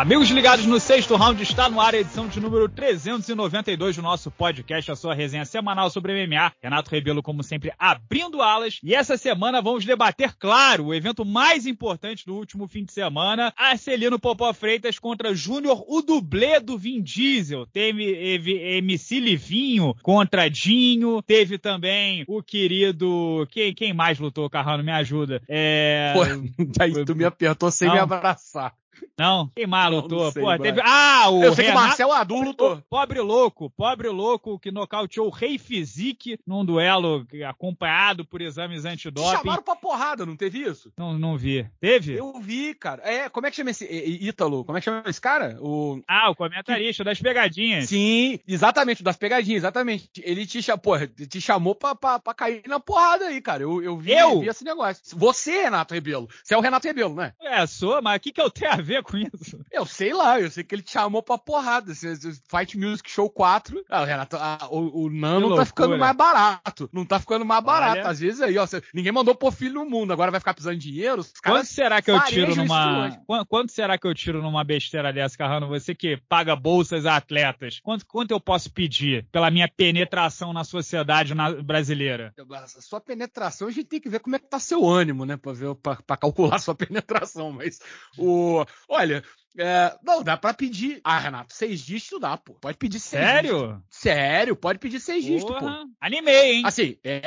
Amigos ligados no sexto round, está no ar a edição de número 392 do nosso podcast, a sua resenha semanal sobre MMA. Renato Rebelo, como sempre, abrindo alas. E essa semana vamos debater, claro, o evento mais importante do último fim de semana, Arcelino Popó Freitas contra Júnior, o dublê do Vin Diesel. Teve MC Livinho contra Dinho, teve também o querido... Quem, quem mais lutou, Carrano? Me ajuda. É... Pô, aí tu me apertou sem Não. me abraçar. Não, quem mais lutou? Não sei, Pô, teve... Ah, o Eu sei Renato... que o Marcel é Adu lutou. Pobre louco, pobre louco que nocauteou o Rei Fizique num duelo acompanhado por exames antidoping. Chamaram pra porrada, não teve isso? Não, não vi. Teve? Eu vi, cara. É, como é que chama esse é, é, Ítalo? Como é que chama esse cara? O... Ah, o comentarista que... das pegadinhas. Sim, exatamente, das pegadinhas, exatamente. Ele te, pô, te chamou pra, pra, pra, cair na porrada aí, cara. Eu, eu vi, eu? vi esse negócio. Você, Renato Rebelo. Você é o Renato Rebelo, né? É, sou, mas o que, que eu tenho a ver? ver com isso? Eu sei lá, eu sei que ele te chamou pra porrada. Assim, Fight Music Show 4. Ah, Renato, ah, o, o Nano tá ficando mais barato. Não tá ficando mais barato. Olha. Às vezes aí, ó, ninguém mandou pôr filho no mundo, agora vai ficar precisando de dinheiro. Quanto será que eu tiro numa. Quanto, quanto, será que eu tiro numa besteira dessa, Carrano? Você que paga bolsas a atletas. Quanto, quanto eu posso pedir pela minha penetração na sociedade na, brasileira? Sua penetração, a gente tem que ver como é que tá seu ânimo, né? Pra, ver, pra, pra calcular sua penetração, mas o, Olha, é, não, dá pra pedir. Ah, Renato, seis dígitos dá, pô. Pode pedir seis Sério? Dígitos. Sério, pode pedir seis Porra. dígitos, pô. Animei, hein? Assim, é,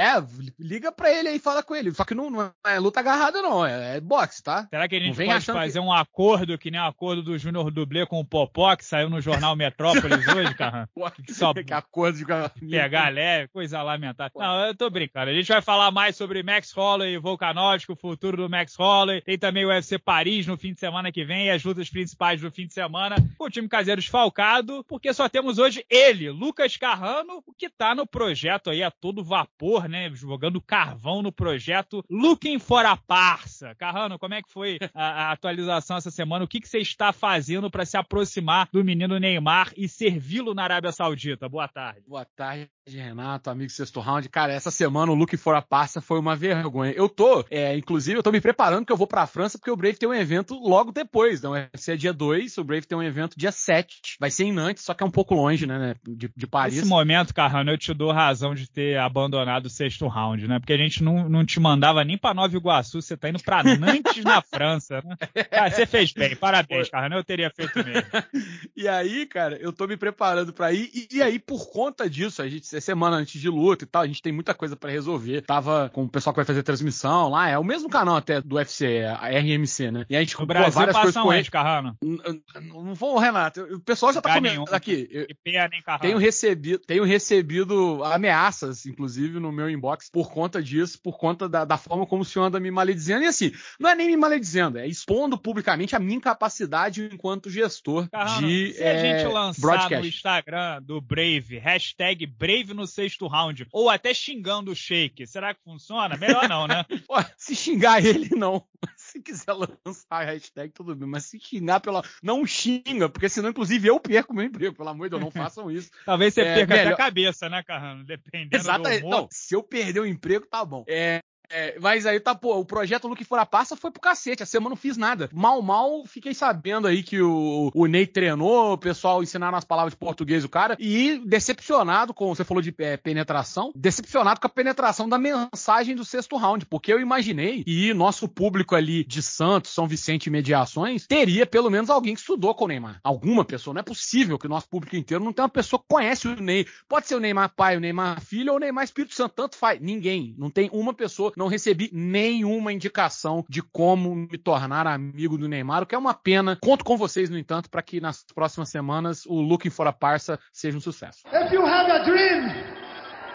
liga pra ele aí e fala com ele. Só que não, não, é luta agarrada, não. É, é boxe, tá? Será que a gente pode fazer que... um acordo que nem o um acordo do Júnior Dublê com o Popó, que saiu no jornal Metrópolis hoje, cara? Só que acordo de pegar leve, coisa lamentável. Não, eu tô brincando. A gente vai falar mais sobre Max Holloway e Volkanovski, o futuro do Max Holloway. Tem também o UFC Paris no fim de semana que vem e as lutas principais principais do fim de semana, com o time caseiro esfalcado, porque só temos hoje ele, Lucas Carrano, que tá no projeto aí a todo vapor, né? Jogando carvão no projeto Looking for a Parça. Carrano, como é que foi a, a atualização essa semana? O que, que você está fazendo para se aproximar do menino Neymar e servi-lo na Arábia Saudita? Boa tarde. Boa tarde, Renato, amigo sexto round. Cara, essa semana o Looking fora Parça foi uma vergonha. Eu tô, é, inclusive, eu tô me preparando que eu vou pra França porque o Brave tem um evento logo depois, não né? é? Se é dia 2, o Brave tem um evento dia 7. Vai ser em Nantes, só que é um pouco longe, né, né de, de Paris. Nesse momento, Carrano, eu te dou razão de ter abandonado o sexto round, né? Porque a gente não, não te mandava nem para Nova Iguaçu, você tá indo para Nantes, na França, né? Cara, você fez bem, parabéns, Carrano, eu teria feito mesmo. e aí, cara, eu tô me preparando para ir, e, e, aí, por conta disso, a gente, semana antes de luta e tal, a gente tem muita coisa para resolver. Tava com o pessoal que vai fazer transmissão lá, é o mesmo canal até do UFC, é a RMC, né? E a gente comprou várias coisas com antes, Carrano. Não, Não vou, Renato. O pessoal já tá comentando aqui. Né? Eu nem tenho recebido, tenho recebido ameaças, inclusive, no meu inbox por conta disso, por conta da, da forma como o senhor anda me maledizendo. E assim, não é nem me maledizendo, é expondo publicamente a minha incapacidade enquanto gestor Carrano, de se é, a gente lançar broadcast. no Instagram do Brave, hashtag Brave no sexto round, ou até xingando o Shake, será que funciona? Melhor não, né? se xingar ele, não. Se quiser lançar a hashtag, tudo bem, mas se xingar pela. Não xinga, porque senão, inclusive, eu perco meu emprego. Pelo amor de Deus, não façam isso. Talvez você é, perca melhor... até a cabeça, né, Carrano? Dependendo Exatamente. do humor. Não, se eu perder o emprego, tá bom. É, é, mas aí tá, pô, o projeto Luke Fora Passa foi pro cacete. A semana não fiz nada. Mal, mal, fiquei sabendo aí que o, o Ney treinou, o pessoal ensinaram as palavras de português o cara. E decepcionado com, você falou de é, penetração, decepcionado com a penetração da mensagem do sexto round, porque eu imaginei e nosso público ali de Santos, São Vicente e Mediações teria pelo menos alguém que estudou com o Neymar. Alguma pessoa. Não é possível que o nosso público inteiro não tenha uma pessoa que conhece o Ney. Pode ser o Neymar pai, o Neymar filho ou o Neymar Espírito Santo, tanto faz. Ninguém. Não tem uma pessoa. Não não recebi nenhuma indicação de como me tornar amigo do Neymar, o que é uma pena. Conto com vocês, no entanto, para que nas próximas semanas o Looking for a Parça seja um sucesso. If you have a dream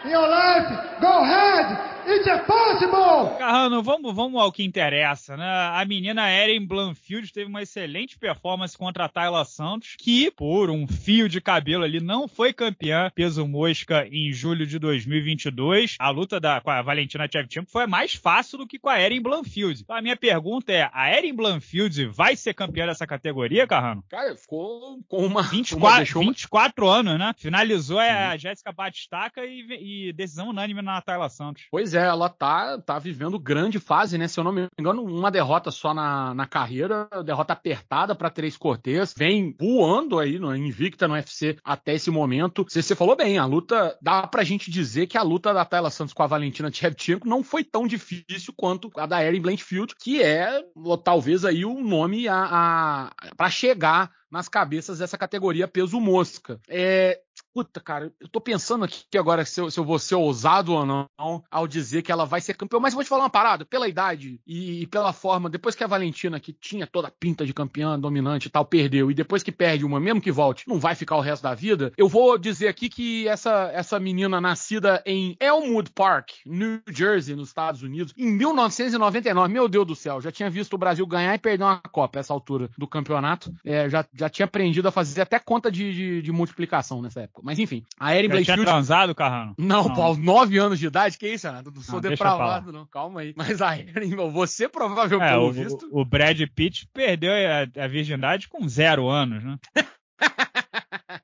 in your life, go ahead It's possible! Carrano, vamos, vamos ao que interessa, né? A menina Erin Blanfield teve uma excelente performance contra a Tayla Santos, que, por um fio de cabelo ali, não foi campeã peso mosca em julho de 2022. A luta da, com a Valentina Shevchenko foi mais fácil do que com a Erin Blanfield. Então, a minha pergunta é, a Erin Blanfield vai ser campeã dessa categoria, Carrano? Cara, ficou com uma... 24, uma... 24 anos, né? Finalizou é, a Jéssica Batistaca e, e decisão unânime na Tayla Santos. Pois é, é, ela tá, tá vivendo grande fase, né? Se eu não me engano, uma derrota só na, na carreira, derrota apertada para Três Cortez, vem voando aí no invicta no UFC até esse momento. Você, falou bem, a luta dá pra gente dizer que a luta da Tayla Santos com a Valentina Shevchenko não foi tão difícil quanto a da Erin Blanchfield, que é talvez aí o nome a, a para chegar nas cabeças dessa categoria peso mosca. É, Puta, cara, eu tô pensando aqui agora se eu, se eu vou ser ousado ou não ao dizer que ela vai ser campeã. Mas vou te falar uma parada, pela idade e, e pela forma, depois que a Valentina, que tinha toda a pinta de campeã, dominante e tal, perdeu, e depois que perde uma, mesmo que volte, não vai ficar o resto da vida, eu vou dizer aqui que essa, essa menina nascida em Elmwood Park, New Jersey, nos Estados Unidos, em 1999, meu Deus do céu, já tinha visto o Brasil ganhar e perder uma Copa essa altura do campeonato, é, já, já tinha aprendido a fazer até conta de, de, de multiplicação nessa época. Mas enfim, a Erin Blayfield. Tinha transado, Carrano? Não, não. Paulo, 9 anos de idade? Que isso, Renato? Não sou não, depravado, não. Calma aí. Mas a Erin, você provavelmente, é, pelo o, visto. O Brad Pitt perdeu a, a virgindade com zero anos, né?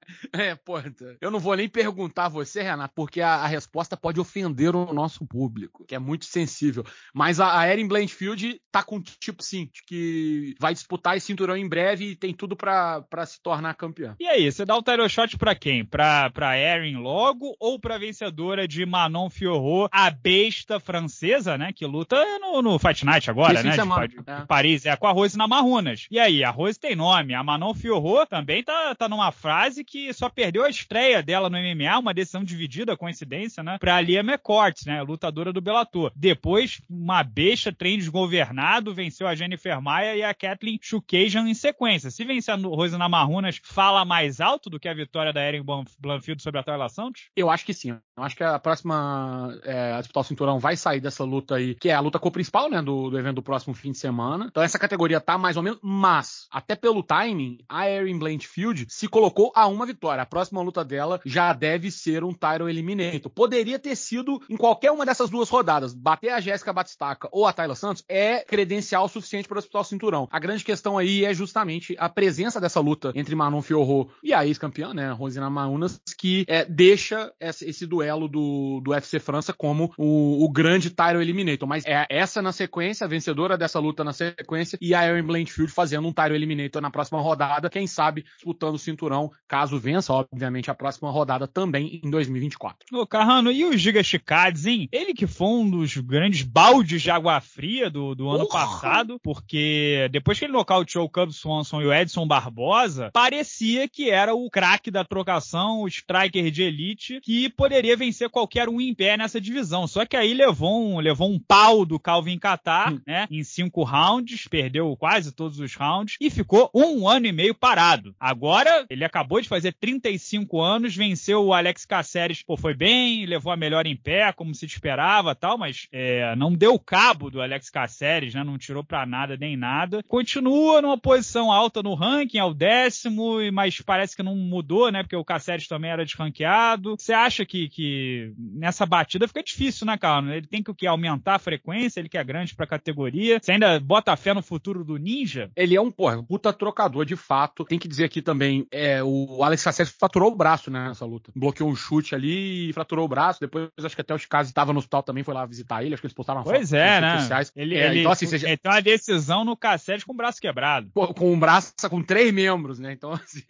É, pô, eu não vou nem perguntar a você, Renato, porque a, a, resposta pode ofender o nosso público, que é muito sensível. Mas a, a Erin Blandfield tá com tipo sim, que vai disputar esse cinturão em breve e tem tudo para se tornar campeã. E aí, você dá o title shot pra quem? Pra, pra Erin logo ou pra vencedora de Manon Fiorot, a besta francesa, né, que luta no, no Fight Night agora, Esse né, semana, é. de, é. Paris, é com a Rose na Marrunas. E aí, a Rose tem nome, a Manon Fiorot tá, também tá, tá numa frase que que só perdeu a estreia dela no MMA, uma decisão dividida, coincidência, né? Pra Liam McCourt, né? Lutadora do Bellator. Depois, uma besta, trem desgovernado, venceu a Jennifer Maia e a Kathleen Shukajan em sequência. Se vencer a Rosana Marrunas, fala mais alto do que a vitória da Erin Blanfield sobre a Toyla Santos? Eu acho que sim. Eu acho que a próxima é, a disputar o cinturão vai sair dessa luta aí, que é a luta co-principal, né, do, do, evento do próximo fim de semana. Então essa categoria tá mais ou menos, mas até pelo timing, a Erin Blanchfield se colocou a uma vitória. A próxima luta dela já deve ser um Tyron Eliminator. Poderia ter sido em qualquer uma dessas duas rodadas. Bater a Jéssica Batistaca ou a Tyler Santos é credencial suficiente para disputar o cinturão. A grande questão aí é justamente a presença dessa luta entre Manon Fiorro e a ex-campeã, né, Rosina Maunas, que é, deixa esse duelo duelo do, do UFC França como o, o grande Tyron Eliminator. Mas é essa na sequência, a vencedora dessa luta na sequência, e a Erin Blanchfield fazendo um Tyron Eliminator na próxima rodada, quem sabe disputando o cinturão, caso vença, obviamente, a próxima rodada também em 2024. Ô, Carrano, e o Giga Chicades, hein? Ele que foi um dos grandes baldes de água fria do, do ano passado, porque depois que ele nocauteou o Cub Swanson e o Edson Barbosa, parecia que era o craque da trocação, o striker de elite, que poderia poder vencer qualquer um em pé nessa divisão. Só que aí levou um, levou um pau do Calvin Catar, hum. né? Em cinco rounds, perdeu quase todos os rounds e ficou um ano e meio parado. Agora, ele acabou de fazer 35 anos, venceu o Alex Caceres, pô, foi bem, levou a melhor em pé, como se esperava tal, mas é, não deu cabo do Alex Caceres, né? Não tirou pra nada nem nada. Continua numa posição alta no ranking, ao é décimo, mas parece que não mudou, né? Porque o Caceres também era desranqueado. Você acha que, que que nessa batida fica difícil, né, Carlos? Ele tem que o que aumentar a frequência, ele que é grande pra categoria. Você ainda bota fé no futuro do Ninja? Ele é um, porra, puta trocador de fato. Tem que dizer aqui também, é, o Alex Cassese fraturou o braço né, nessa luta. Bloqueou um chute ali e fraturou o braço. Depois acho que até os casos estavam no hospital também, foi lá visitar ele. Acho que eles postaram uma pois foto é, né? sociais. Ele, é, ele, então, assim, seja... então a decisão no Cassese com o braço quebrado. Com, um braço, com três membros, né? Então, assim,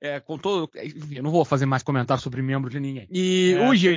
é, com todo. eu não vou fazer mais comentário sobre membro de ninguém. E é, o Giga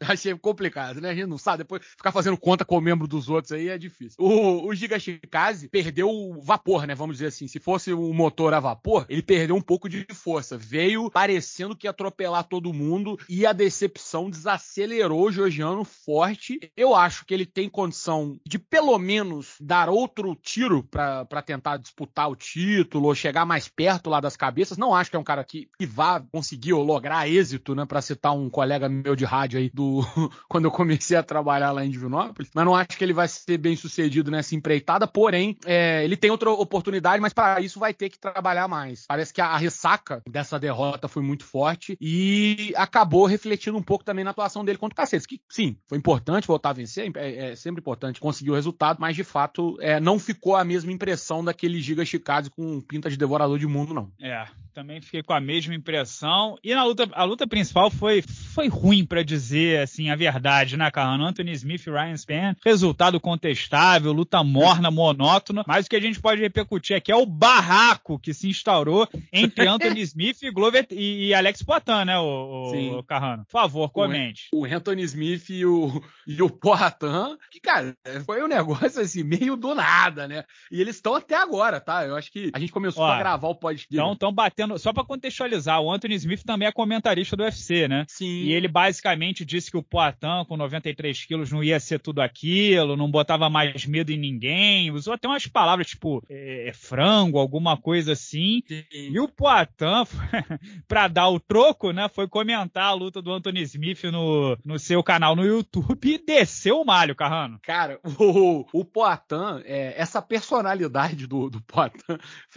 vai ser complicado, né? A gente não sabe. Depois ficar fazendo conta com o membro dos outros aí é difícil. O, o Giga Shikaze perdeu o vapor, né? Vamos dizer assim. Se fosse um motor a vapor, ele perdeu um pouco de força. Veio parecendo que ia atropelar todo mundo e a decepção desacelerou o Georgiano forte. Eu acho que ele tem condição de pelo menos dar outro tiro para tentar disputar o título ou chegar mais perto lá das cabeças. Não acho que é um cara que, que vá conseguir ou lograr êxito, né? Para citar um colega colega meu de rádio aí do quando eu comecei a trabalhar lá em Divinópolis, mas não acho que ele vai ser bem sucedido nessa empreitada, porém, é, ele tem outra oportunidade, mas para isso vai ter que trabalhar mais. Parece que a, a ressaca dessa derrota foi muito forte e acabou refletindo um pouco também na atuação dele contra o Cacete, que sim, foi importante voltar a vencer, é, é, é sempre importante conseguir o resultado, mas de fato é, não ficou a mesma impressão daquele Giga Chicago com pinta de devorador de mundo, não. É, também fiquei com a mesma impressão. E na luta, a luta principal foi, foi foi ruim para dizer assim a verdade, né, Carrano? Anthony Smith e Ryan Span, resultado contestável, luta morna, monótona, mas o que a gente pode repercutir aqui é o barraco que se instaurou entre Anthony Smith e Glover e, e Alex Poitin, né, o, o, o Carrano? Por favor, comente. O, o Anthony Smith e o, e o Poitin, que, cara, foi um negócio assim, meio do nada, né? E eles estão até agora, tá? Eu acho que a gente começou Ó, a gravar o podcast. Então, estão batendo, só para contextualizar, o Anthony Smith também é comentarista do UFC, né? Sim. E ele basicamente disse que o Poitin, com 93 quilos, não ia ser tudo aquilo, não botava mais medo em ninguém. Usou até umas palavras tipo é, é frango, alguma coisa assim. Sim. E o Poitin, para dar o troco, né, foi comentar a luta do Anthony Smith no, no seu canal no YouTube e desceu o malho, Carrano. Cara, o, o Poitin, é, essa personalidade do, do Poitin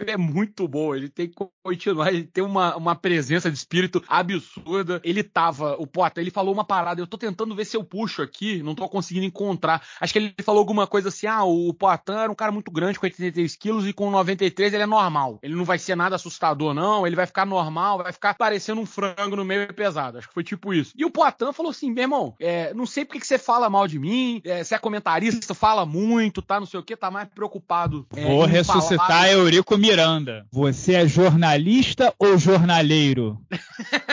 é muito boa. Ele tem que continuar, ele tem uma, uma presença de espírito absurda. Ele tava o Potter, ele falou uma parada, eu tô tentando ver se eu puxo aqui, não tô conseguindo encontrar. Acho que ele falou alguma coisa assim, ah, o Poitin era um cara muito grande, com 83 quilos, e com 93 ele é normal. Ele não vai ser nada assustador, não, ele vai ficar normal, vai ficar parecendo um frango no meio pesado. Acho que foi tipo isso. E o Poitin falou assim, meu irmão, é, não sei porque que você fala mal de mim, é, você é comentarista, fala muito, tá, não sei o que, tá mais preocupado. É, Vou ressuscitar falar... Eurico Miranda. Você é jornalista ou jornaleiro?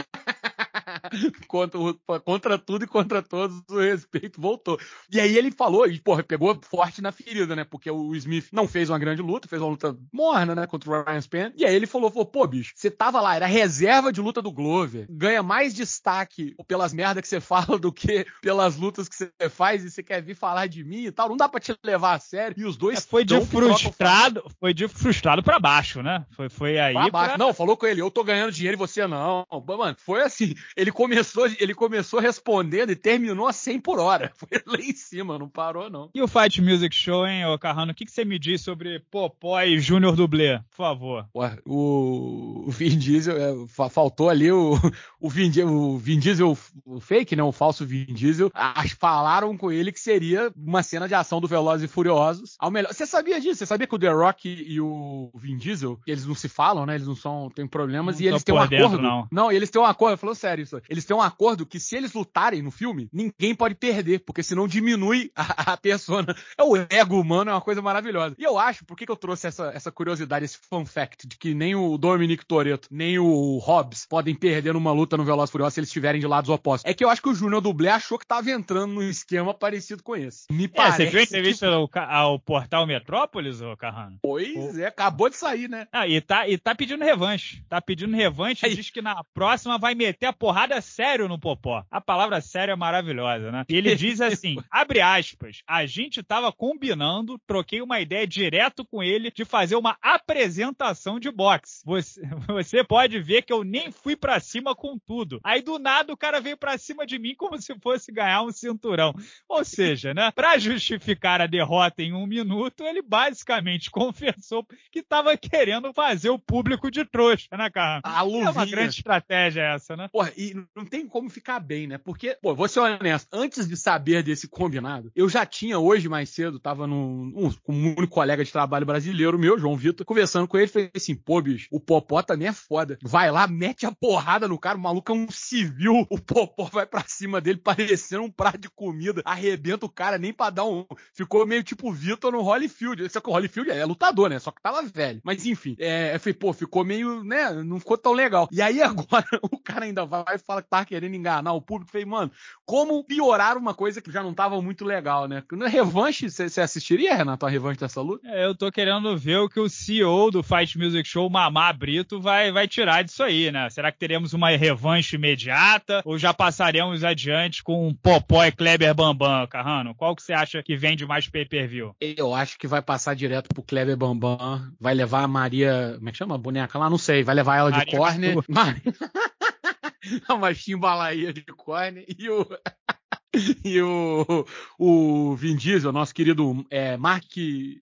contra, contra tudo e contra todos, o respeito voltou. E aí ele falou, e porra, pegou forte na ferida, né? Porque o Smith não fez uma grande luta, fez uma luta morna, né? Contra o Ryan Span. E aí ele falou, falou pô, bicho, você tava lá, era reserva de luta do Glover, ganha mais destaque pelas merdas que você fala do que pelas lutas que você faz e você quer vir falar de mim e tal. Não dá pra te levar a sério. E os dois. É, foi de frustrado, trocam... foi de frustrado pra baixo, né? Foi, foi aí. Pra baixo. Pra... Não, falou com ele, eu tô ganhando dinheiro e você não. Mano, foi assim. Ele começou, ele começou respondendo e terminou a 100 por hora. Foi lá em cima, não parou, não. E o Fight Music Show, hein, ô Carrano? O que, que você me diz sobre Popói Júnior Dublê? Por favor. Ué, o, Vin Diesel, é, faltou ali o, o, Vin, o Vin Diesel, o fake, né? O falso Vin Diesel. As, falaram com ele que seria uma cena de ação do Velozes e Furiosos. Ao melhor. Você sabia disso? Você sabia que o The Rock e o Vin Diesel, eles não se falam, né? Eles não são, têm problemas não e eles têm um dentro, acordo. Não. não, eles têm um acordo. Falou sério isso eles têm um acordo que se eles lutarem no filme, ninguém pode perder, porque senão diminui a, a persona. É o ego humano, é uma coisa maravilhosa. E eu acho, por que, que eu trouxe essa, essa curiosidade, esse fun fact, de que nem o Dominic Toretto, nem o Hobbs podem perder numa luta no Veloz Furioso se eles estiverem de lados opostos. É que eu acho que o Júnior Dublé achou que tava entrando num esquema parecido com esse. Me é, parece. Você viu a entrevista que... ao, ao, portal Metrópolis, ô Carrano? Pois o... é, acabou de sair, né? Ah, e tá, e tá pedindo revanche. Tá pedindo revanche, Aí. diz que na próxima vai meter a porrada é sério no Popó. A palavra sério é maravilhosa, né? E ele diz assim: abre aspas, a gente tava combinando, troquei uma ideia direto com ele de fazer uma apresentação de boxe. Você, você pode ver que eu nem fui para cima com tudo. Aí do nada o cara veio para cima de mim como se fosse ganhar um cinturão. Ou seja, né? Para justificar a derrota em um minuto, ele basicamente confessou que estava querendo fazer o público de trouxa, né, cara? É uma grande estratégia essa, né? Porra, e não tem como ficar bem, né? Porque, pô, vou ser honesto, antes de saber desse combinado, eu já tinha hoje mais cedo, tava num, um, com um único colega de trabalho brasileiro meu, João Vitor, conversando com ele, falei assim, pô, bicho, o Popó também é foda. Vai lá, mete a porrada no cara, o maluco é um civil, o Popó vai pra cima dele parecendo um prato de comida, arrebenta o cara nem pra dar um... Ficou meio tipo Vitor no Holyfield, só que o Holyfield é lutador, né? Só que tava velho. Mas enfim, é, eu falei, pô, ficou meio, né, não ficou tão legal. E aí agora o cara ainda vai falar fala que tá querendo enganar o público. Falei, mano, como piorar uma coisa que já não tava muito legal, né? É revanche, você assistiria, Renato, a revanche dessa luta? É, eu tô querendo ver o que o CEO do Fight Music Show, Mamá Brito, vai, vai tirar disso aí, né? Será que teremos uma revanche imediata ou já passaremos adiante com Popó e Kleber Bambam, Carrano? Qual que você acha que vende mais pay-per-view? Eu acho que vai passar direto pro Kleber Bambam, vai levar a Maria, como é que chama? A boneca lá, não sei, vai levar ela Maria de corner. Mas... uma chimbalaia de córnea e o, e o, o Vin Diesel, nosso querido é, Mark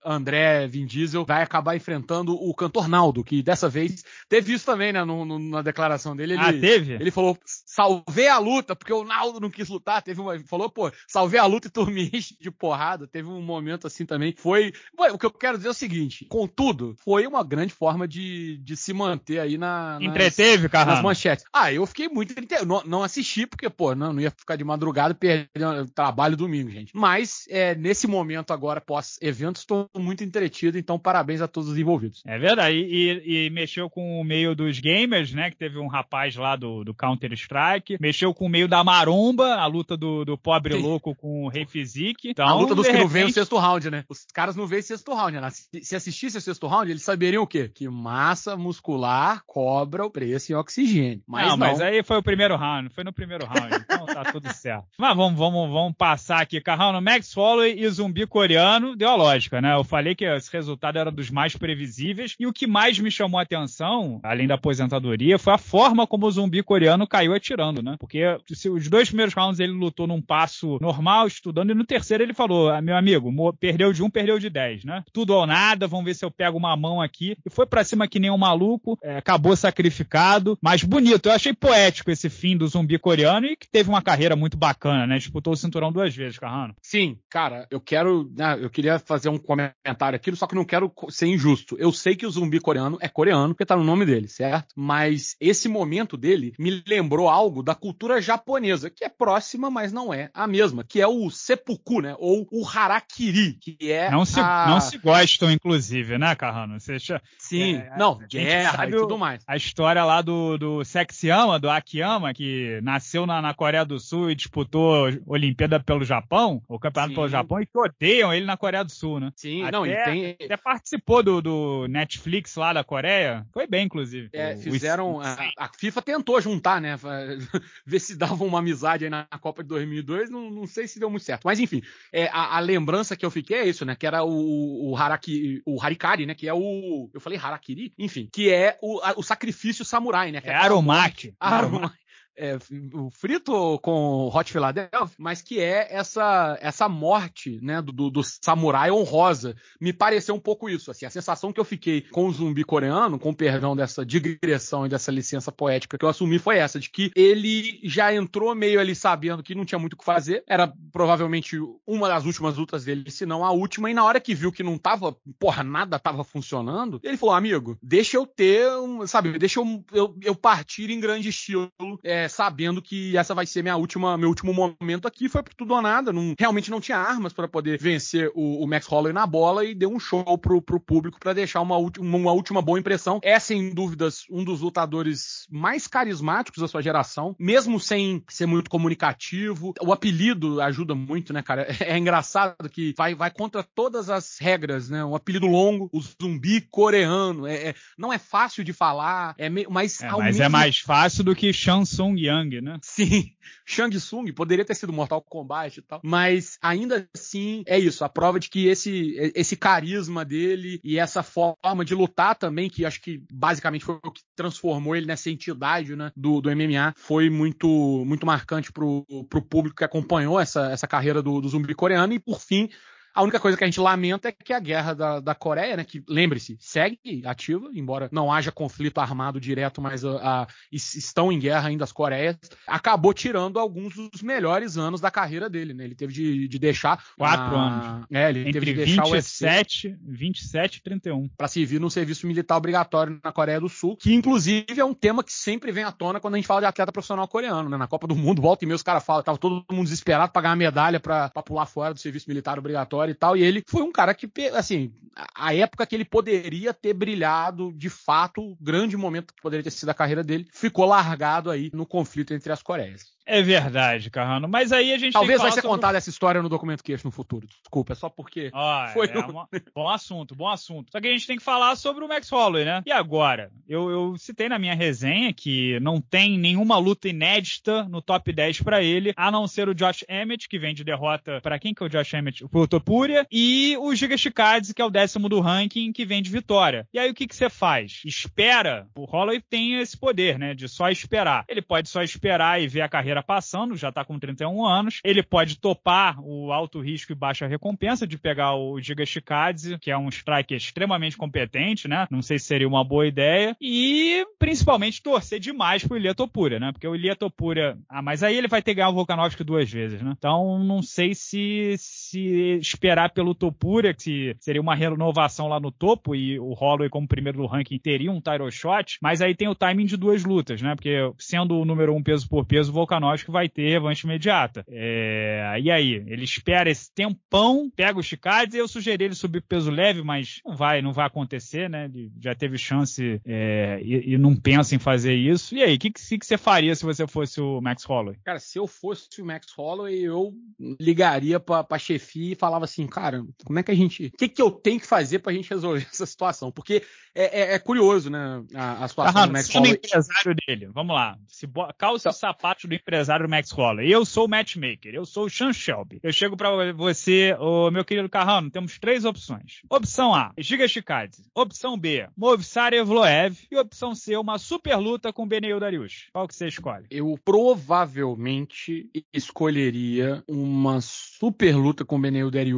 André Vin Diesel, vai acabar enfrentando o cantor Naldo, que dessa vez teve isso também, né? No, no, na declaração dele. Ele, ah, teve? Ele falou: salvei a luta, porque o Naldo não quis lutar. Teve uma. Falou, pô, salvei a luta e tu me enche de porrada. Teve um momento assim também. Foi. o que eu quero dizer é o seguinte: contudo, foi uma grande forma de, de se manter aí na. Entreteve, nas, nas manchetes. Ah, eu fiquei muito. Não, não assisti, porque, pô, não, não ia ficar de madrugada perdendo trabalho, é trabalho domingo, gente. Mas, é, nesse momento agora, pós-evento, estou muito entretido, então parabéns a todos os envolvidos. É verdade. E, e, mexeu com o meio dos gamers, né? Que teve um rapaz lá do, do Counter-Strike. Mexeu com o meio da maromba, a luta do, do pobre Sim. louco com o Rei Physique. Então, a luta dos repente... que não veem o sexto round, né? Os caras não veem o sexto round, né? Se, se assistisse o sexto round, eles saberiam o quê? Que massa muscular cobra o preço em oxigênio. Mas não, não, mas aí foi o primeiro round, foi no primeiro round. Então tá tudo certo. Mas vamos vamos, vamos, vamos passar aqui. Carrão, Max Holloway e zumbi coreano, deu a lógica, né? Eu falei que esse resultado era dos mais previsíveis. E o que mais me chamou a atenção, além da aposentadoria, foi a forma como o zumbi coreano caiu atirando, né? Porque os dois primeiros rounds ele lutou num passo normal, estudando, e no terceiro ele falou: ah, meu amigo, perdeu de um, perdeu de dez, né? Tudo ou nada, vamos ver se eu pego uma mão aqui. E foi para cima que nem um maluco, é, acabou sacrificado, mas bonito. Eu achei poético esse fim do zumbi coreano e que teve uma carreira muito bacana, né? disputou o cinturão duas vezes, Carrano. Sim, cara, eu quero. Né, eu queria fazer um comentário aqui, só que não quero ser injusto. Eu sei que o zumbi coreano é coreano, porque tá no nome dele, certo? Mas esse momento dele me lembrou algo da cultura japonesa, que é próxima, mas não é a mesma, que é o seppuku, né? Ou o harakiri, que é. Não se, a... não se gostam, inclusive, né, Carrano? Seja, Sim, é, não, guerra e tudo mais. A história lá do, do Sexyama, do Akiyama, que nasceu na, na Coreia do Sul e disputou Olimpíada pelo Japão, o campeonato Sim. pelo Japão, e que odeiam ele na Coreia do Sul, né? Sim, até, não, e tem... Até participou do, do Netflix lá da Coreia, foi bem, inclusive. É, o, fizeram... O... A, a, FIFA tentou juntar, né? Ver se davam uma amizade aí na Copa de 2002, não, não sei se deu muito certo. Mas, enfim, é, a, a, lembrança que eu fiquei é isso, né? Que era o, o, Haraki, o Harikari, né? Que é o... Eu falei Harakiri? Enfim, que é o, a, o sacrifício samurai, né? Que é, é aromate é, frito com Hot Philadelphia, mas que é essa essa morte né, do, do samurai honrosa. Me pareceu um pouco isso. Assim, a sensação que eu fiquei com o zumbi coreano, com o perdão dessa digressão e dessa licença poética que eu assumi, foi essa, de que ele já entrou meio ali sabendo que não tinha muito o que fazer. Era provavelmente uma das últimas lutas dele, se não a última, e na hora que viu que não tava, porra, nada tava funcionando, ele falou, amigo, deixa eu ter um, sabe, deixa eu, eu, eu partir em grande estilo. É, sabendo que essa vai ser minha última, meu último momento aqui. Foi por tudo ou nada. Não, realmente não tinha armas para poder vencer o, o, Max Holloway na bola e deu um show pro, pro público para deixar uma, uma, uma última boa impressão. É, sem dúvidas, um dos lutadores mais carismáticos da sua geração, mesmo sem ser muito comunicativo. O apelido ajuda muito, né, cara? É engraçado que vai, vai contra todas as regras, né? Um apelido longo, o zumbi coreano. É, é não é fácil de falar, é meio, mas. É, mas é mesmo... é mais fácil do que Shansung Pyong Yang, né? Sim, Shang Tsung poderia ter sido Mortal Kombat e tal, mas ainda assim é isso, a prova de que esse, esse carisma dele e essa forma de lutar também, que acho que basicamente foi o que transformou ele nessa entidade né, do, do MMA, foi muito, muito marcante pro, pro público que acompanhou essa, essa carreira do, do zumbi coreano e por fim a única coisa que a gente lamenta é que a guerra da, da Coreia, né, que lembre-se, segue ativa, embora não haja conflito armado direto, mas a, ah, a, ah, estão em guerra ainda as Coreias, acabou tirando alguns dos melhores anos da carreira dele. Né? Ele teve de, de deixar. Quatro a, anos. É, ele Entre teve de deixar 27, o UFC. 27 e 31. Para servir no serviço militar obrigatório na Coreia do Sul, que inclusive é um tema que sempre vem à tona quando a gente fala de atleta profissional coreano. Né? Na Copa do Mundo, volta e meia os caras falam, tava todo mundo desesperado para ganhar medalha para pular fora do serviço militar obrigatório história e tal. E ele foi um cara que, assim, a época que ele poderia ter brilhado, de fato, o grande momento que poderia ter sido a carreira dele, ficou largado aí no conflito entre as Coreias. É verdade, Carrano. Mas aí a gente. Talvez vai ser sobre... contada essa história no documento queixo no futuro. Desculpa, é só porque. Ah, foi é um... uma... Bom assunto, bom assunto. Só que a gente tem que falar sobre o Max Holloway, né? E agora? Eu, eu citei na minha resenha que não tem nenhuma luta inédita no top 10 para ele, a não ser o Josh Emmett, que vem de derrota. para quem que é o Josh Emmett? Pro, pro, Fúria, e o Giga Chikadze, que é o décimo do ranking, que vem de vitória. E aí o que, que você faz? Espera. O Holloway tem esse poder, né? De só esperar. Ele pode só esperar e ver a carreira passando, já tá com 31 anos. Ele pode topar o alto risco e baixa recompensa de pegar o Giga Chikadze, que é um strike extremamente competente, né? Não sei se seria uma boa ideia. E principalmente torcer demais pro Ilia Topura, né? Porque o Ilia Topura. Ah, mas aí ele vai ter ganhado o Volkanovski duas vezes, né? Então não sei se, se esperar pelo Topura, que seria uma renovação lá no topo, e o Holloway, como primeiro do ranking, teria um title shot, mas aí tem o timing de duas lutas, né? Porque sendo o número um peso por peso, o Volkanovski vai ter revanche imediata. É... E aí? Ele espera esse tempão, pega o Chicades, e eu sugeri ele subir peso leve, mas não vai, não vai acontecer, né? Ele já teve chance é... e, e, não pensa em fazer isso. E aí, o que, que, que você faria se você fosse o Max Holloway? Cara, se eu fosse o Max Holloway, eu ligaria pra, pra chefia e falava assim, assim, cara, como é que a gente. O que, que eu tenho que fazer pra gente resolver essa situação? Porque é, é, é curioso, né? A, a situação do Max Holloway. empresário dele, vamos lá. Se bo... Calça tá. o sapato do empresário Max Holloway. Eu sou o matchmaker, eu sou o Sean Shelby. Eu chego pra você, meu querido Carrano, temos três opções. Opção A, Giga Chikadze. Opção B, Movsar Evloev. E opção C, uma super luta com Beneu Darius. Qual que você escolhe? Eu provavelmente escolheria uma super luta com Beneu Darius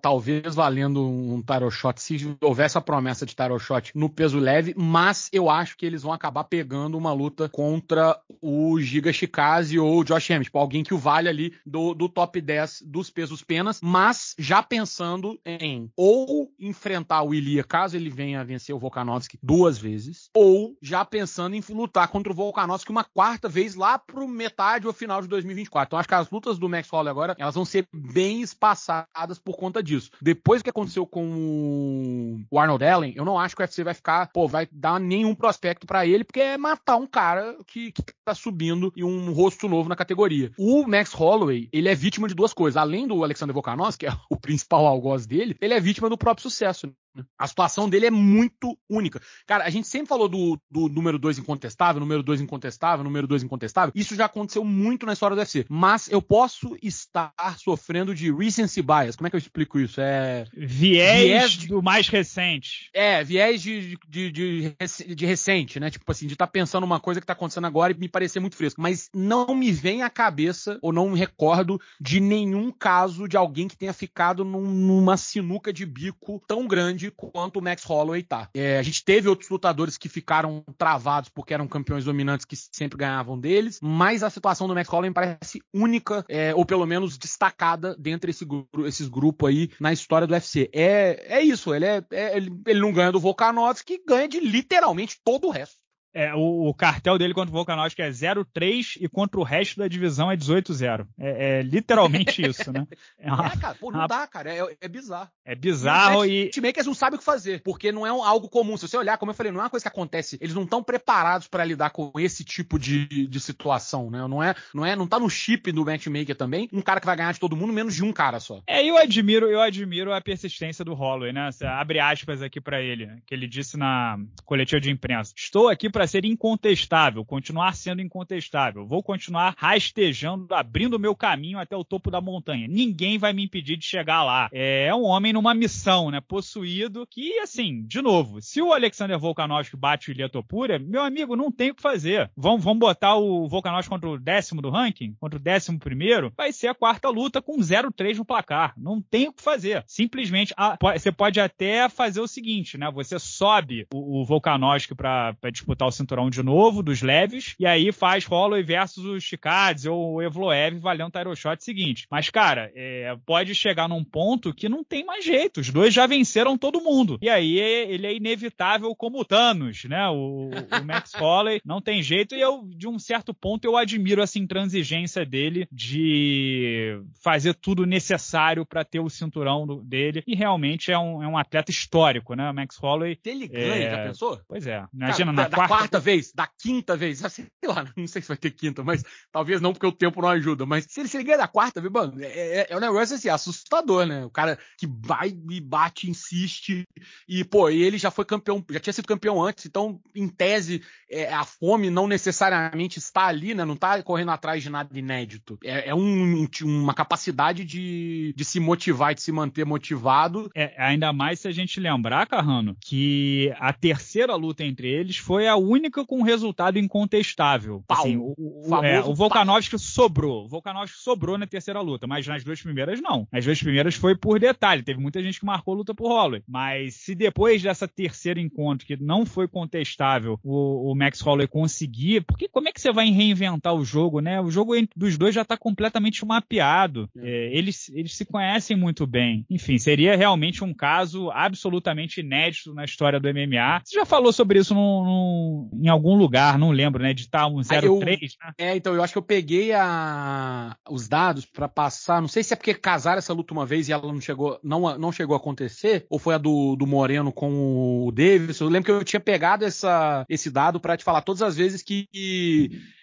talvez valendo um tarot shot, se houvesse a promessa de tarot shot no peso leve, mas eu acho que eles vão acabar pegando uma luta contra o Giga Shikazi ou o Josh Emmett, tipo, alguém que o vale ali do, do top 10 dos pesos penas, mas já pensando em ou enfrentar o Ilia, caso ele venha a vencer o Volkanovski duas vezes, ou já pensando em lutar contra o Volkanovski uma quarta vez lá pro metade ou final de 2024. Então acho que as lutas do Max Holloway agora, elas vão ser bem espaçadas erradas por conta disso. Depois que aconteceu com o Arnold Allen, eu não acho que o UFC vai ficar, pô, vai dar nenhum prospecto para ele, porque é matar um cara que, que tá subindo e um rosto novo na categoria. O Max Holloway, ele é vítima de duas coisas. Além do Alexander Volkanovski, que é o principal algoz dele, ele é vítima do próprio sucesso. A situação dele é muito única. Cara, a gente sempre falou do, do número 2 incontestável, número 2 incontestável, número 2 incontestável. Isso já aconteceu muito na história do UFC. Mas eu posso estar sofrendo de recency bias. Como é que eu explico isso? É. Viés, viés de... do mais recente. É, viés de, de, de, de recente, né? Tipo assim, de estar tá pensando uma coisa que está acontecendo agora e me parecer muito fresco. Mas não me vem à cabeça, ou não me recordo, de nenhum caso de alguém que tenha ficado num, numa sinuca de bico tão grande grande quanto o Max Holloway tá. É, a gente teve outros lutadores que ficaram travados porque eram campeões dominantes que sempre ganhavam deles, mas a situação do Max Holloway parece única, é, ou pelo menos destacada dentre esse, esses grupos aí na história do UFC. É, é isso, ele, é, é, ele, ele não ganha do Volkanovski, ganha de literalmente todo o resto. É, o, o, cartel dele contra o Volkanovski é 0-3 e contra o resto da divisão é 18-0. É, é, literalmente isso, né? É, ah, uma, é cara, pô, não uma... dá, cara. É, é bizarro. É bizarro e. Os matchmakers não sabem o que fazer, porque não é um, algo comum. Se você olhar, como eu falei, não é uma coisa que acontece. Eles não estão preparados para lidar com esse tipo de, de situação, né? Não é, não é, não tá no chip do matchmaker também. Um cara que vai ganhar de todo mundo, menos de um cara só. É, eu admiro, eu admiro a persistência do Holloway, né? Você abre aspas aqui para ele, que ele disse na coletiva de imprensa. Estou aqui para para ser incontestável, continuar sendo incontestável. Vou continuar rastejando, abrindo meu caminho até o topo da montanha. Ninguém vai me impedir de chegar lá. É um homem numa missão, né? Possuído, que, assim, de novo, se o Alexander Volkanovski bate o Ilha Topura, meu amigo, não tem o que fazer. Vamos, vamos botar o Volkanovski contra o décimo do ranking, contra o décimo primeiro, vai ser a quarta luta com 0-3 no placar. Não tem o que fazer. Simplesmente, a, ah, você pode até fazer o seguinte, né? Você sobe o, o Volkanovski para disputar o cinturão de novo, dos leves, e aí faz Holloway versus os chicades ou o Evloev valendo o title shot seguinte. Mas, cara, é, pode chegar num ponto que não tem mais jeito. Os dois já venceram todo mundo. E aí ele é inevitável como o Thanos, né? O, o Max Holloway não tem jeito. E eu, de um certo ponto, eu admiro essa intransigência dele de fazer tudo necessário para ter o cinturão do, dele. E realmente é um, é um atleta histórico, né? O Max Holloway. Se ele ganha, é... já pensou? Pois é. Imagina, Cara, na quarta, quarta quarta vez, da quinta vez, ah, sei lá, não sei se vai ter quinta, mas talvez não porque o tempo não ajuda, mas se ele se liga da quarta, mano, é, é, é um negócio assim, assustador, né? O cara que vai e bate, insiste, e pô, ele já foi campeão, já tinha sido campeão antes, então em tese é, a fome não necessariamente está ali, né? Não está correndo atrás de nada inédito. É, é um, uma capacidade de, de se motivar e de se manter motivado. É, ainda mais se a gente lembrar, Carrano, que a terceira luta entre eles foi a única única com resultado incontestável. Pau, assim, o, o, é, o Volkanovski sobrou. O Volkanovski sobrou na terceira luta, mas nas duas primeiras não. Nas duas primeiras foi por detalhe. Teve muita gente que marcou a luta por Holloway. Mas se depois dessa terceira encontro, que não foi contestável, o, o Max Holloway conseguir, porque como é que você vai reinventar o jogo, né? O jogo dos dois já está completamente mapeado. É. é, eles, eles se conhecem muito bem. Enfim, seria realmente um caso absolutamente inédito na história do MMA. Você já falou sobre isso num, num em algum lugar, não lembro, né? De estar um 03, ah, né? É, então, eu acho que eu peguei a, os dados para passar. Não sei se é porque casaram essa luta uma vez e ela não chegou, não, não chegou a acontecer, ou foi a do, do Moreno com o Davis. Eu lembro que eu tinha pegado essa, esse dado para te falar todas as vezes que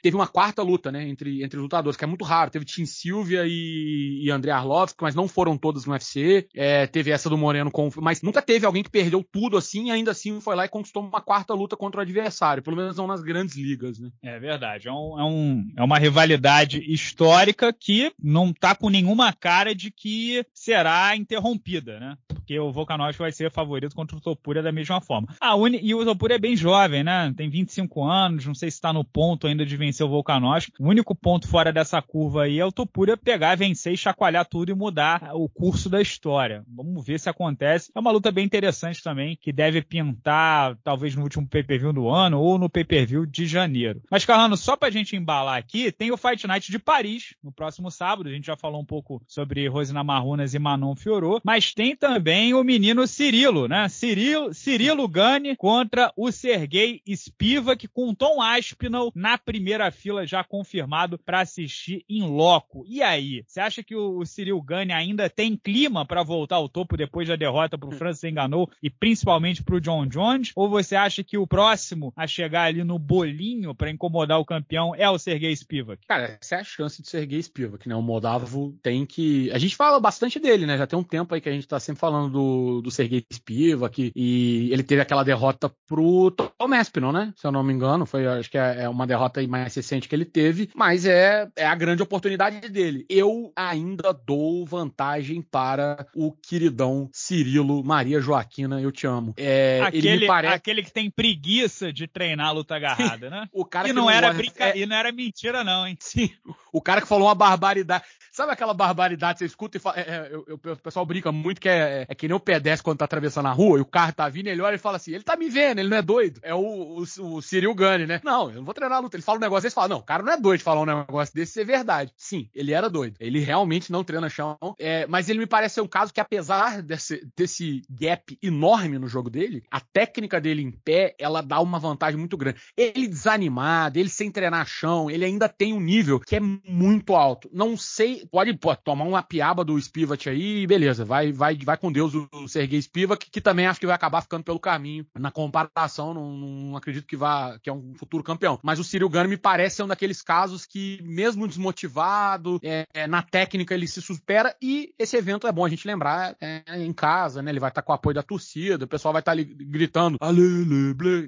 teve uma quarta luta, né? Entre, entre os lutadores, que é muito raro. Teve Tim Silvia e, e André Arlovski, mas não foram todas no UFC. É, teve essa do Moreno com. Mas nunca teve alguém que perdeu tudo assim e ainda assim foi lá e conquistou uma quarta luta contra o adversário pelo menos não nas grandes ligas. Né? É verdade. É, um, é, um, é uma rivalidade histórica que não tá com nenhuma cara de que será interrompida, né? Porque o Volkanovski vai ser favorito contra o Topuria da mesma forma. A ah, Uni, e o Topuria é bem jovem, né? Tem 25 anos, não sei se está no ponto ainda de vencer o Volkanovski. O único ponto fora dessa curva aí é o Topuria pegar, vencer, chacoalhar tudo e mudar o curso da história. Vamos ver se acontece. É uma luta bem interessante também, que deve pintar talvez no último PPV do ano, ano ou no pay-per-view de janeiro. Mas, Carlano, só pra gente embalar aqui, tem o Fight Night de Paris, no próximo sábado. A gente já falou um pouco sobre Rosina Marrunas e Manon Fiorot, mas tem também o menino Cirilo, né? Cirilo, Cirilo contra o Sergei Spivak com Tom Aspinall na primeira fila já confirmado para assistir em loco. E aí, você acha que o, Cirilo Gani ainda tem clima para voltar ao topo depois da derrota pro hum. Francis Enganou e principalmente pro John Jones? Ou você acha que o próximo a chegar ali no bolinho para incomodar o campeão é o Sergei Spivak? Cara, essa é a chance do Sergei Spivak, né? O Moldavo tem que. A gente fala bastante dele, né? Já tem um tempo aí que a gente tá sempre falando do, do Sergei Spivak e ele teve aquela derrota pro Tom não né? Se eu não me engano, foi acho que é, é uma derrota mais recente que ele teve, mas é, é a grande oportunidade dele. Eu ainda dou vantagem para o queridão Cirilo Maria Joaquina, eu te amo. É, aquele, parece... aquele que tem preguiça de treinar a luta agarrada, né? o cara que, que não, não, era brinca... É... e não era mentira, não, hein? Sim. O cara que falou uma barbaridade. Sabe aquela barbaridade que você escuta e fala. É, é, eu, eu, o pessoal brinca muito que é, é, é que nem o pedestre quando tá atravessando a rua e o carro tá vindo, ele olha e fala assim: ele tá me vendo, ele não é doido. É o, o, o Cyril Gane, né? Não, eu não vou treinar a luta. Ele fala um negócio desse e fala: não, o cara não é doido de falar um negócio desse, isso é verdade. Sim, ele era doido. Ele realmente não treina chão. É, mas ele me parece ser um caso que, apesar desse, desse gap enorme no jogo dele, a técnica dele em pé, ela dá uma vantagem vantagem muito grande. Ele desanimado, ele sem treinar chão, ele ainda tem um nível que é muito alto. Não sei, pode, pode tomar uma piaba do Spivak aí e beleza, vai, vai, vai com Deus o, Sergei Spivak, que, também acho que vai acabar ficando pelo caminho. Na comparação, não, não acredito que vá, que é um futuro campeão. Mas o Cyril Gano me parece ser um daqueles casos que, mesmo desmotivado, é, é, na técnica ele se supera e esse evento é bom a gente lembrar é, é em casa, né? Ele vai estar tá com o apoio da torcida, o pessoal vai estar tá ali gritando.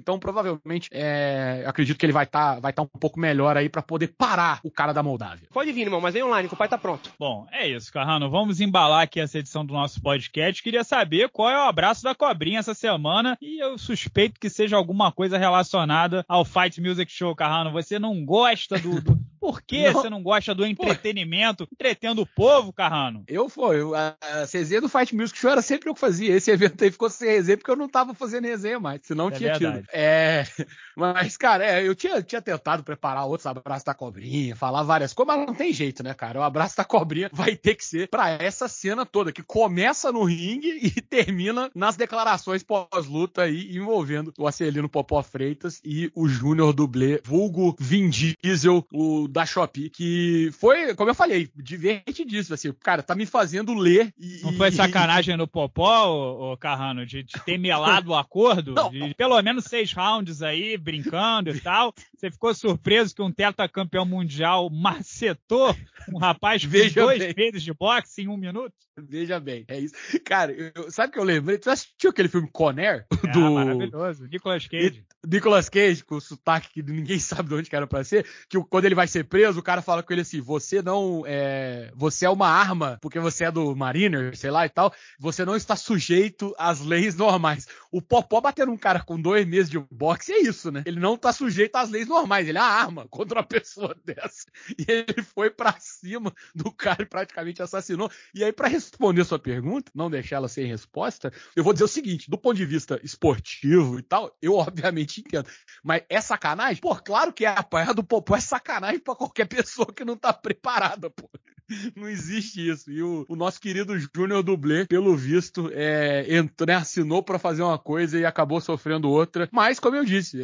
Então, provavelmente provavelmente é, acredito que ele vai estar tá, vai tá um pouco melhor aí para poder parar o cara da Moldávia. Pode vir, irmão, mas vem online, que o pai tá pronto. Bom, é isso, Carrano. Vamos embalar aqui essa edição do nosso podcast. Queria saber qual é o abraço da cobrinha essa semana e eu suspeito que seja alguma coisa relacionada ao Fight Music Show, Carrano. Você não gosta do... do... Por que não. você não gosta do entretenimento, Pô. entretendo o povo, Carrano? Eu fui. A, CZ do Fight Music Show era sempre eu que fazia. Esse evento aí ficou sem resenha porque eu não tava fazendo resenha mais, senão é tinha verdade. tido. É, mas, cara, é, eu tinha, tinha tentado preparar outros abraços da cobrinha, falar várias coisas, mas não tem jeito, né, cara? O abraço da cobrinha vai ter que ser pra essa cena toda, que começa no ringue e termina nas declarações pós-luta aí, envolvendo o Acelino Popó Freitas e o Júnior Dublê, vulgo Vin Diesel, o da Shopee, que foi, como eu falei, divertidíssimo, assim, cara, tá me fazendo ler. E, não foi sacanagem no Popó, o Carrano, de, de, ter melado o acordo? Não. De pelo menos seis rounds aí, brincando e tal. Você ficou surpreso que um tetracampeão mundial macetou um rapaz com Veja dois bem. meses de boxe em um minuto? Veja bem, é isso. Cara, eu, sabe o que eu lembrei? Você assistiu aquele filme Conair? É, ah, do... maravilhoso. Nicolas Cage. Nicolas Cage, com o sotaque que ninguém sabe de onde que era pra ser, que quando ele vai ser preso, o cara fala com ele assim, você não é... Você é uma arma, porque você é do Mariner, sei lá e tal, você não está sujeito às leis normais. O Popó batendo um cara com dois meses de boxe é isso, né? Ele não está sujeito às leis normais, ele é uma arma contra uma pessoa dessa. E ele foi pra cima do cara e praticamente assassinou. E aí, pra responder sua pergunta, não deixá-la sem resposta, eu vou dizer o seguinte: do ponto de vista esportivo e tal, eu obviamente entendo. Mas é sacanagem? Pô, claro que é apanhar é do Popó é sacanagem para qualquer pessoa que não tá preparada, pô. Não existe isso. E o, o nosso querido Júnior Dublê, pelo visto, é, entrou, né, assinou para fazer uma coisa e acabou sofrendo outra. Mas, como eu disse,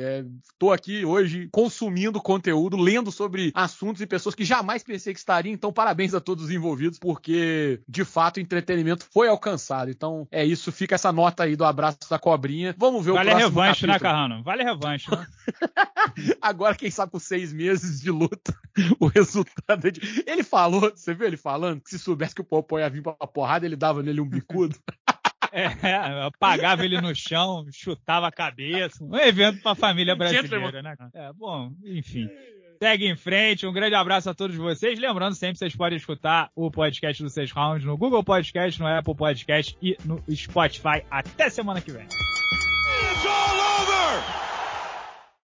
estou é, aqui hoje consumindo conteúdo, lendo sobre assuntos e pessoas que jamais pensei que estariam. Então, parabéns a todos os envolvidos, porque de fato o entretenimento foi alcançado. Então, é isso. Fica essa nota aí do abraço da cobrinha. Vamos ver vale o próximo. Vale revanche, né, capítulo. né, Carrano? Vale revanche. Né? Agora, quem sabe com seis meses de luta, o resultado é de. Ele falou. Você viu ele falando que se soubesse que o Popó ia vir pra porrada, ele dava nele um bicudo? É, apagava ele no chão, chutava a cabeça. Um evento pra família brasileira, né? É, bom, enfim. Segue em frente, um grande abraço a todos vocês. Lembrando sempre, vocês podem escutar o podcast do Seis Rounds no Google Podcast, no Apple Podcast e no Spotify. Até semana que vem.